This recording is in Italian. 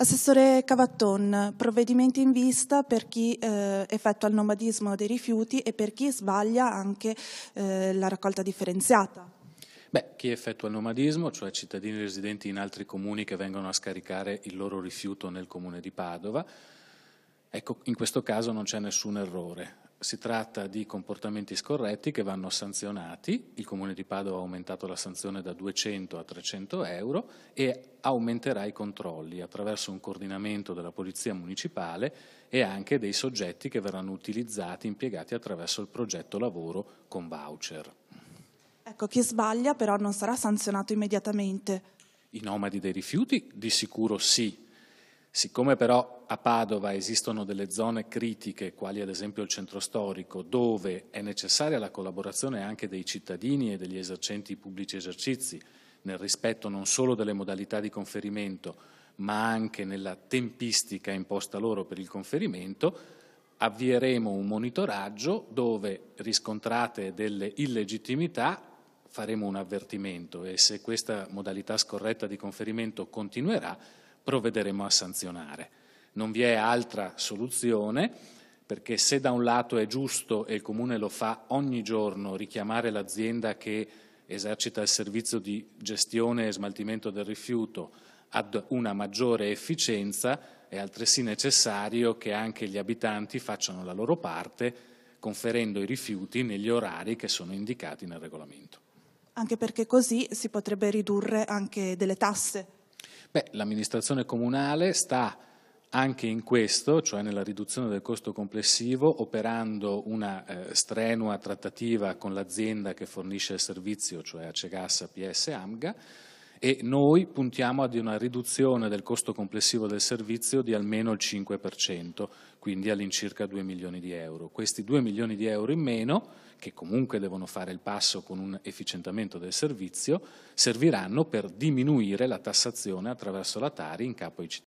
Assessore Cavatton, provvedimenti in vista per chi eh, effettua il nomadismo dei rifiuti e per chi sbaglia anche eh, la raccolta differenziata. Beh, chi effettua il nomadismo, cioè cittadini residenti in altri comuni che vengono a scaricare il loro rifiuto nel comune di Padova, ecco, in questo caso non c'è nessun errore si tratta di comportamenti scorretti che vanno sanzionati, il Comune di Padova ha aumentato la sanzione da 200 a 300 euro e aumenterà i controlli attraverso un coordinamento della Polizia Municipale e anche dei soggetti che verranno utilizzati, impiegati attraverso il progetto lavoro con voucher. Ecco, chi sbaglia però non sarà sanzionato immediatamente. I nomadi dei rifiuti di sicuro sì, Siccome però a Padova esistono delle zone critiche, quali ad esempio il centro storico, dove è necessaria la collaborazione anche dei cittadini e degli esercenti pubblici esercizi, nel rispetto non solo delle modalità di conferimento, ma anche nella tempistica imposta loro per il conferimento, avvieremo un monitoraggio dove riscontrate delle illegittimità faremo un avvertimento e se questa modalità scorretta di conferimento continuerà provvederemo a sanzionare. Non vi è altra soluzione perché se da un lato è giusto e il Comune lo fa ogni giorno richiamare l'azienda che esercita il servizio di gestione e smaltimento del rifiuto ad una maggiore efficienza, è altresì necessario che anche gli abitanti facciano la loro parte conferendo i rifiuti negli orari che sono indicati nel regolamento. Anche perché così si potrebbe ridurre anche delle tasse Beh, l'amministrazione comunale sta anche in questo, cioè nella riduzione del costo complessivo, operando una eh, strenua trattativa con l'azienda che fornisce il servizio, cioè Acegassa PS Amga, e noi puntiamo ad una riduzione del costo complessivo del servizio di almeno il 5%, quindi all'incirca 2 milioni di euro. Questi 2 milioni di euro in meno che comunque devono fare il passo con un efficientamento del servizio, serviranno per diminuire la tassazione attraverso la Tari in capo ai cittadini.